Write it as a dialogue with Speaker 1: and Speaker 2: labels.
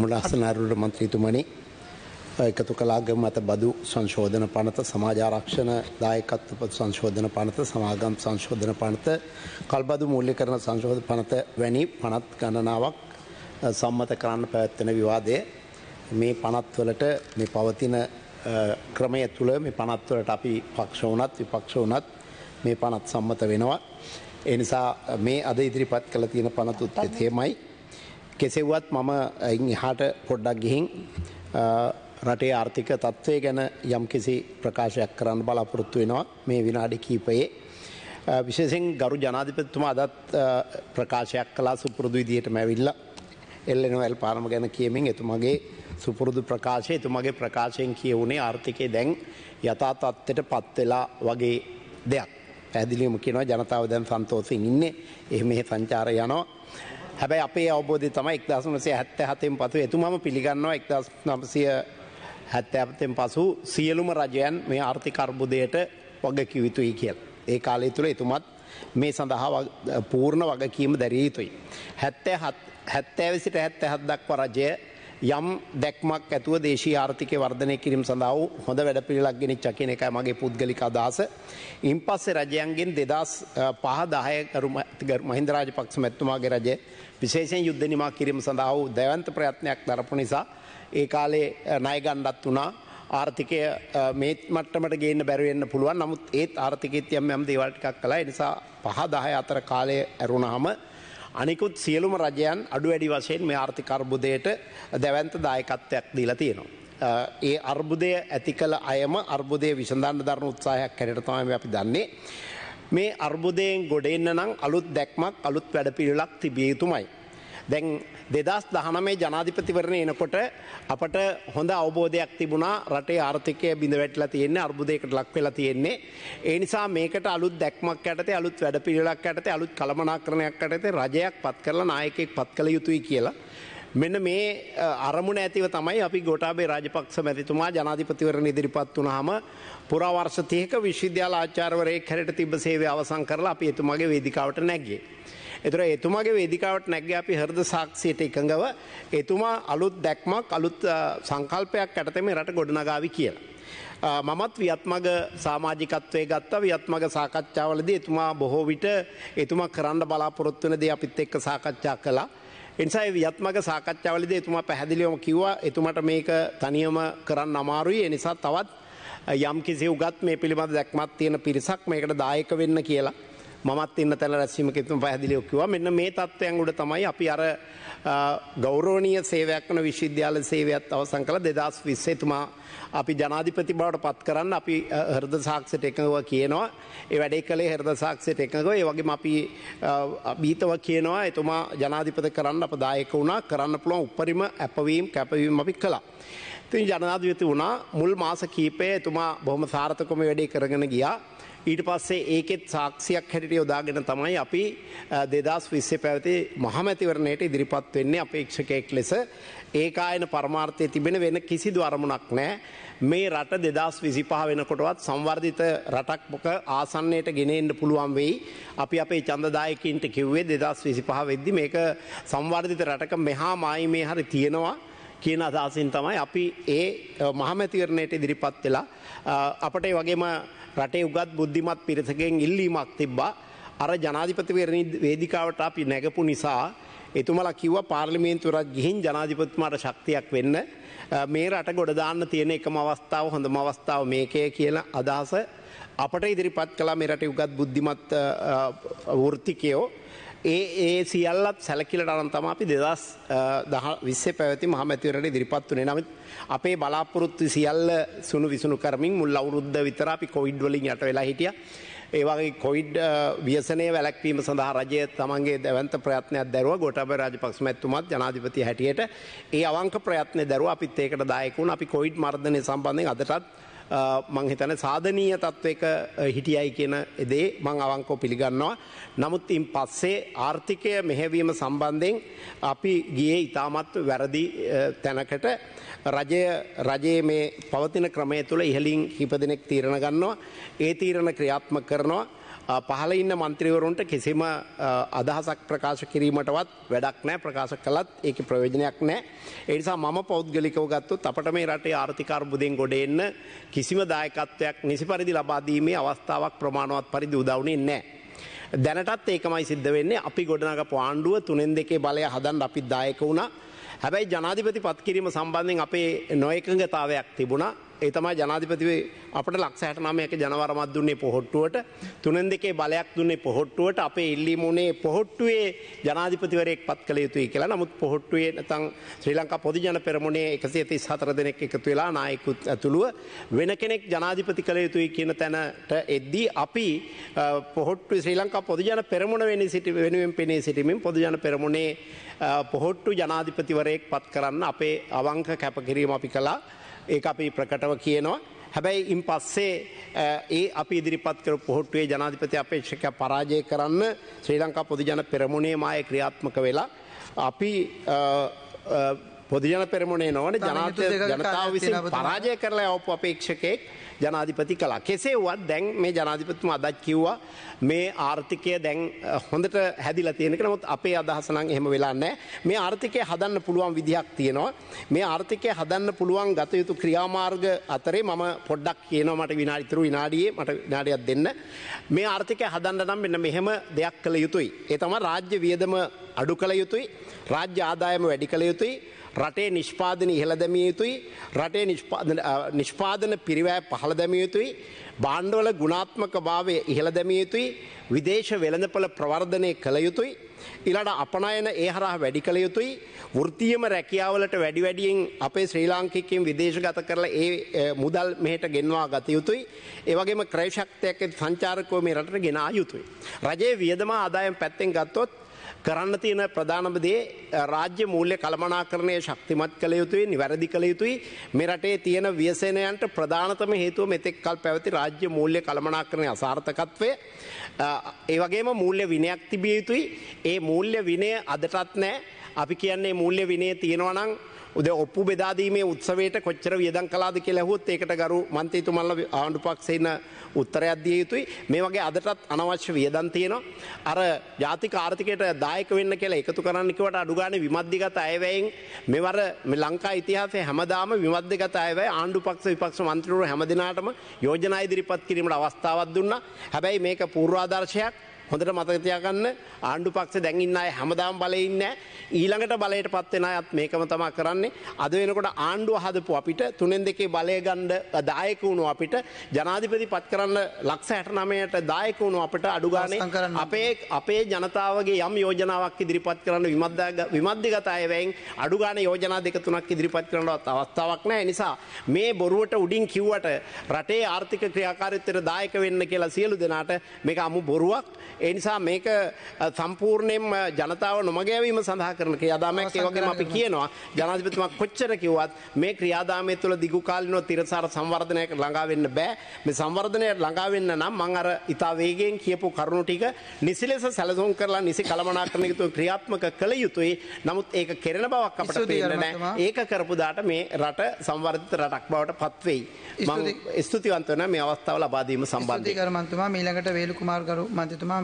Speaker 1: මුලාසනාරුල මන්ත්‍රීතුමනි එකතු කලාගම අත බදු සංශෝධන පනත සමාජාරක්ෂණ දායකත්ව සංශෝධන පනත සමාගම් සංශෝධන පනත කල්බදු මූල්ලි කරන සංශෝධ පනත වැනි පනත් ගණනාවක් සම්මත කරන්න පැවැත්වෙන විවාදය මේ පනත්වලට මේ පවතින ක්‍රමය තුළ මේ පනත්වලට අපි පක්ෂ වනත් විපක්ෂ වනත් මේ පනත් සම්මත වෙනවා. එනිසා මේ අද ඉදිරිපත් කළ තියෙන පනතුත්තේ තේමයි කෙසෙව්වත් මම එහාට පොඩ්ඩක් ගිහින් රටේ ආර්ථික තත්ත්වය ගැන යම්කිසි ප්‍රකාශයක් කරන්න බලාපොරොත්තු වෙනවා මේ විනාඩි කීපයේ. විශේෂයෙන් ගරු ජනාධිපතිතුමා අදත් ප්‍රකාශයක් කලා සුපුරුදු විදිහටම ඇවිල්ලා එල්ලෙනවා එල් පාරම ගැන කියමින් එතුමගේ සුපුරුදු ප්‍රකාශය එතුමගේ ප්‍රකාශයෙන් කියවුනේ ආර්ථිකය දැන් යථා තත්ත්වයට පත් වෙලා වගේ දෙයක්. පැහැදිලිවම කියනවා ජනතාව දැන් සන්තෝෂයෙන් ඉන්නේ. එහෙම මේ සංචාරය යනවා. හැබැයි අපේ අවබෝධය තමයි එක්දසුනසේ හැත්ත හතෙන් පතු එතුමම පිළිගන්නවා එක්දස් නම්සය හැත්තඇතෙන් පසු සියලුම රජයන් මේ ආර්ථිකර්බුදයට වගකිව යුතුයි කියල්. ඒ කාලය තුළ එතුමත් මේ සඳහා පූර්ණ වගකීම දැරිය යුතුයි. හැත්තෑ හැත්තෑවිසිට හැත්ත හැත්දක්ව රජය යම් දැක්මක් ඇතුව දේශී ආර්ථිකය වර්ධනය කිරීම සඳහා හොඳ වැඩපිළිලක් ගෙනිච්ච කියන එකයි මගේ පුද්ගලික අදහස. ඉන් පස්සේ රජයන්ගෙන් 2005 10 මහින්ද රාජපක්ෂ මැතිතුමාගේ රජය විශේෂයෙන් යුද්ධ නිමා කිරීම සඳහා වූ දැවන්ත ප්‍රයත්නයක් දරපු නිසා ඒ කාලේ ණය ගණ්ඩත් වුණා ආර්ථිකය මේත් මට්ටමට ගේන්න බැරිවෙන්න පුළුවන් නමුත් ඒත් ආර්ථිකයත් යම් යම් දේවල්ටිකක් කලා නිසා පහ දහය අතර කාලය ඇරුණහම අනිකුත් සියලුම රජයන් අඩු වැඩි වශයෙන් මේ ආර්ථික අර්බුදයට දැවැන්ත දායකත්වයක් දීලා තියෙනවා. ඒ අර්බුදය ඇති කළ අයම අර්බුදය විසඳන්න ධරණ උත්සාහයක් කැරට තමයි අපි දන්නේ. මේ අර්බුදයෙන් ගොඩෙන්න නම් අලුත් දැක්මක් අලුත් වැඩ පිළිලක් තිබිය යුතුමයි. දැන් දෙදස් දහනමේ ජනාධිපතිවරණ එනකොට අපට හොඳ අවබෝධයක් තිබුණා රටේ ආර්ථිකය බිඳ වැටලා තියෙන්නේ අර්බුදයකට ලක් වෙලා තියෙන්නේ. ඒ නිසා මේකට අලුත් දැක්මක් යටතේ අලුත් වැඩපිළිවෙලක් යටතේ අලුත් කළමනාකරණයක් යටතේ රජයක් පත් කරලා නායකයෙක් පත් කළ යුතුයි කියලා මෙන්න මේ අරමුණ ඇතිව තමයි අපි ගොටාබේ රාජපක්ෂ මැතිතුමා ජනාධිපතිවරණ ඉදිරිපත් වුණාම පුරාවර්ෂ තියක විශ්වවිද්‍යාල ආචාර්යවරයෙක් හැරට තිබ්බ සේවය අවසන් කරලා අපි එතුමාගේ වේදිකාවට නැග්ගේ. එතකොට එතුමාගේ වේදිකාවට නැග්ගේ අපි හෘද සාක්ෂියට එකඟව එතුමා අලුත් දැක්මක් අලුත් සංකල්පයක් යටතේ මේ රට ගොඩනගාවි කියලා. මමත් වියත්මග සමාජිකත්වය ගත්තා වියත්මග සාකච්ඡාවලදී එතුමා බොහෝ විට එතුමා කරන්න බලාපොරොත්තු වෙන දේ අපිත් එක්ක සාකච්ඡා කළා. එනිසා වියත්මක සාකච්ඡාවලදී එතුමා පැහැදිලිවම කිව්වා එතුමට මේක තනියම කරන්න අමාරුයි. ඒ නිසා තවත් යම් කිසි උගත් මේ පිළිබඳ දැක්මක් තියෙන පිරිසක් මේකට දායක වෙන්න කියලා. මමත් ඉන්න තැන රැස්වීමකතුම පැහැදිලියක් කිව්වා මෙන්න මේ තත්ත්වයන් උඩ තමයි අපි අර ගෞරවනීය සේවයක් වන විශ්වවිද්‍යාල සේවයත් අවසන් කළ දෙදස් විස්සේතුමා අපි ජනාධිපති බවට පත් කරන්න අපි හර්ද සාක්ෂයට එකඟව කියනවා ඒ වැඩේ කළේ හර්ද සාක්ෂයට එකඟව ඒ වගේම අපි බීතව කියනවා එතුමා ජනාධිපත කරන්න අප දායක වුණා කරන්න පුළුවන් උපරිම ඇපවීම් කැපවීම අපි කළා ඉතින් ජනාධිපති වුණා මුල් මාස කීපය එතුමා බොහොම සාර්ථකම වැඩේ කරගෙන ගියා ඊට පස්සේ ඒකෙත් සාක්ෂියක් හැටිට යොදාගෙන තමයි අපි දෙදස් විස්සේ පැවති මහමැතිවරණයට ඉදිරිපත් වෙන්නේ අපේක්ෂකයෙක් ලෙස ඒකායන පරමාර්ථය තිබෙන වෙන කිසිදු අරමුණක් නෑ මේ රට දෙදස් විසිපහ වෙනකොටවත් සංවර්ධිත රටක් මොක ආසන්නයට ගෙනෙන්ට පුළුවන් වෙයි අපි අපේ චන්දදායකින්ට කිව්වේ දෙදස් විසිපහ වෙද්දි මේක සංවර්ධිත රටක මෙහා මායි මේ හරි තියෙනවා කියන අදහසින් තමයි අපි ඒ මහමැතිවරණයට ඉදිරිපත් වෙලා අපට වගේම රටේ උගත් බුද්ධිමත් පිරිසකෙන් ඉල්ලීමක් තිබ්බා අර ජනාධිපතිවරණ වේදිකාවට අපි නැගපු නිසා එතුමලා කිව්ව පාර්ලිමේන්තුරත් ගිහින් ජනාධිපතිතුමාට ශක්තියක් වෙන්න මේ රට ගොඩදාන්න තියෙන එකම අවස්ථාව හොඳම අවස්ථාව මේකය කියන අදහස අපට ඉදිරිපත් කලා මෙරට යුගත් බුද්ධිමත් වෘත්තිකයෝ ඒ ඒ සියල්ලත් සැලකිලට අරන් තම අපි දෙදස් විස්සේ පැවැති මහමැතිවරට ඉදිරිපත් වනේ නමුත් අපේ බලාපොරොත්තු සියල්ල සුණු විසුණු කරමින් මුල් අවුරුද්ධ විතර අපි කොයිඩ්වලින් යට වෙලා හිටිය ඒවාගේ කොයිඩ් වියසනය වැලැක්වීම සඳහා රජය තමන්ගේ දැවන්ත ප්‍රයත්නයක් දැරුව ගොටබ රාජපක්ෂ මැත්තුමත් ජනාධිපති හැටියට ඒ අවංක ප්‍රයත්නය දැරුව අපිත් ඒකට දායකුණ අපි කොයිඩ් මර්ධනය සම්බන්ධය අදටත් මං හිතන සාධනීය තත්ත්වයක හිටියයි කියන දේ මං අවංකෝ පිළිගන්නවා. නමුත් ඉන් පස්සේ ආර්ථිකය මෙහෙවීම සම්බන්ධයෙන් අපි ගියේ ඉතාමත් වැරදි තැනකට රජය රජයේ මේ පවතින ක්‍රමය තුළ ඉහලින් හිප දෙනෙක් තීරණ ගන්නවා. ඒ තීරණ ක්‍රියාත්ම කරනවා. පහළ ඉන්න මන්ත්‍රීවරුන්ට කිසිම අදහසක් ප්‍රකාශ කිරීමටවත් වැඩක් නෑ ප්‍රකාශ කළත් ඒක ප්‍රයෝජනයක් නෑ. එනිසා මම පෞද්ගලිකව ගත්තොත් අපට මේ රටේ ආර්ථිකාර්බුදයෙන් ගොඩ එන්න කිසිම දායකත්වයක් නිසි පරිදි ලබාදීමේ අවස්ථාවක් ප්‍රමාණවත් පරිදි උදවුනේ නෑ. දැනටත් ඒකමයි සිද්ධ වෙන්නේ අපි ගොඩනගපු ආණ්ඩුව තුනෙන් දෙකේ බලය හදන් අපිත් දායක වුණා. හැබැයි ජනාධිපති පත්කිරීම සම්බන්ධයෙන් අපේ නොයකඟතාවයක් තිබුණා ඒ තමයි ජනාධිපතිවේ අපට ලක්ෂ හැටනමයක ජනවරමත් දුන්නේ පොහොට්ටුවට තුනෙන් දෙකේ බලයක් දුන්නේ පොහොට්ටුවට අපේ ඉල්ලිමුණේ පොහොට්ටුවේ ජනාධිපතිවරයෙක් පත් කළ යුතුයි කියලා නමුත් පොහොට්ටුවේ නතං ශ්‍රී ලංකා පොදුජන පෙරමුණේ එකසේ තිස් හතර දෙනෙක් එකතු වෙලා නායකුත් ඇතුළුව වෙන කෙනෙක් ජනාධිපති කළ යුතුයි කියන තැනට එද්දී අපි පොහොට්ටු ශ්‍රී ලංකා පොදුජන පෙරමුණ වෙන සිටි වෙනුවෙන් පෙනී සිටිමින් පොදුජන පෙරමුණේ පොහොට්ටු ජනාධිපතිවරයෙක් පත් කරන්න අපේ අවංක කැපකිරීම අපි කලා ඒක අපි ප්‍රකටව කියනවා. හැබැයි ඉන් පස්සේ ඒ අපි ඉදිරිපත් කර පොහොට්ටුවේ ජනාධිපති අපේක්ෂක පරාජය කරන්න ශ්‍රී ලංකා පොදුජන පෙරමුණේ මාය ක්‍රියාත්මක වෙලා අපි පොදුජන පෙරමුණේ නොවන ජනාත ජනතාව විසින් පරාජය කරලා අවපු අපේක්ෂකෙක් ජනාධිපති කළා. කෙසේ වුවත් දැන් මේ ජනාධිපතිතුමා අදත් කිව්වා මේ ආර්ථිකය දැන් හොඳට හැදිලා තියෙනක නමුත් අපේ අදහස නම් එහෙම වෙලා නැහැ. මේ ආර්ථිකය හදන්න පුළුවන් විදිහක් තියෙනවා. මේ ආර්ථිකය හදන්න පුළුවන් ගත යුතු ක්‍රියාමාර්ග අතරේ මම පොඩ්ඩක් කියනවා මට විනාඩි තුරු විනාඩියේ මට විනාඩියක් දෙන්න. මේ ආර්ථිකය හදන්න නම් මෙන්න මෙහෙම දෙයක් කළ යුතුයි. ඒ තමයි රාජ්‍ය වියදම අඩු කළ යුතුයි. රාජ්‍ය ආදායම වැඩි කළ යුතුයි. රටේ නිෂ්පාදන ඉහළ දැමිය යුතුයි රටේ නිෂ්පාදන පිරිවෑ පහළ පහළ දැමිය යුතුයි භාණ්ඩවල ගුණාත්මක භාවය ඉහළ දැමිය යුතුයි විදේශ වෙළඳපොළ ප්‍රවර්ධනය කළ යුතුයි ඊළඟ අපනයන ඒ හරහා වැඩි කළ යුතුයි වෘත්තීයම රැකියාවලට වැඩි වැඩියෙන් අපේ ශ්‍රී ලාංකිකයින් විදේශගත කරලා ඒ මුදල් මෙහෙට ගෙන්වා ගත යුතුයි ඒ වගේම ක්‍රය ශක්තියක් සංචාරකෝ මේ රටට ගෙනා යුතුයි රජයේ වියදම ආදායම් පැත්තෙන් ගත්තොත් කරන්න තියෙන ප්‍රධානම දේ රාජ්‍ය මූල්‍ය කළමනාකරණය ශක්තිමත් කළ යුතුයි නිවැරදි කළ යුතුයි මේ රටේ තියෙන ව්‍යසනයන්ට ප්‍රධානතම හේතුව මෙතෙක් කල් පැවති රාජ්‍ය මූල්‍ය කළමනාකරණය අසාර්ථකත්වය ඒ වගේම මූල්‍ය විනයක් තිබිය යුතුයි ඒ මූල්‍ය විනය අදටත් නැහැ අපි කියන්නේ මූල්‍ය විනය තියෙනවා නම් උද ඔප්පු බෙදාදීමේ උත්සවයට කොච්චර වියදම් කලාද කියලා ඇහුවොත් ඒකට ගරු මන්ත්‍රීතුමන්ලා ආණ්ඩුපක්ෂේන උත්තරයක් දිය යුතුයි. මේ වගේ අදටත් අනවශ්‍ය වියදම් තියෙනවා. අර ජාතික ආර්ථිකයට දායක වෙන්න කියලා එකතු කරන්න කිව්වට අඩු ගානේ විමද්දිගත අයවැයෙන් මෙවර මේ ලංකා ඉතිහාසයේ හැමදාම විමද්දිගත අයවැය ආණ්ඩුපක්ෂ විපක්ෂ මන්ත්‍රීවරු හැමදිනාටම යෝජනා ඉදිරිපත් කිරීමට අවස්ථාවක් දුන්නා. හැබැයි මේක පූර්වාදර්ශයක් හොඳට මතක තියාගන්න ආණ්ඩු පක්ෂ දැන් ඉන්න අය හැමදාම බලේ ඉන්නේ ඊළඟට බලයට පත් වෙන අයත් මේකම තමයි කරන්නේ අද වෙනකොට ආණ්ඩුව හදපු අපිට තුනෙන් දෙකේ බලය ගන්න දායක වුණු අපිට ජනාධිපති පත් කරන්න ලක්ෂ 69ට දායක වුණු අපිට අඩු ගානේ අපේ අපේ ජනතාවගේ යම් යෝජනාවක් ඉදිරිපත් කරන්න විමද්දා විමද්දිගත අය වෙන් අඩු ගානේ යෝජනා දෙක තුනක් ඉදිරිපත් කරනවත් අවස්ථාවක් නැහැ නිසා මේ බොරුවට උඩින් කිව්වට රටේ ආර්ථික ක්‍රියාකාරීත්වයට දායක වෙන්න කියලා සියලු දෙනාට මේක අමු බොරුවක් ඒ නිසා මේක සම්පූර්ණයෙන්ම ජනතාව නොමගෑවීම සඳහා කරන ක්‍රියාදාමයක් ඒ වගේම අපි කියනවා ජනාධිපතිතුමා කොච්චර කිව්වත් මේ ක්‍රියාදාමය තුළ දිගුකාලීනව තිරසාර සංවර්ධනයකට ළඟා වෙන්න බෑ. මේ සංවර්ධනයට ළඟා වෙන්න නම් මම අර ඉතා වේගයෙන් කියපු කරුණු ටික නිසි ලෙස සැලසුම් කරලා නිසි කළමනාකරණයක තුළ ක්‍රියාත්මක කළ යුතුයි. නමුත් ඒක කෙරෙන බවක් අපට පේන්නේ නැහැ. ඒක කරපු දාට මේ රට සංවර්ධිත රටක් බවට පත් වෙයි. මම ස්තුතිවන්ත වෙනවා මේ අවස්ථාව ලබා දීම සම්බන්ධයෙන්. ස්තුතිකර්මන්තුමා මීළඟට වේලු කුමාර ගරු මන්ත්‍රීතුමා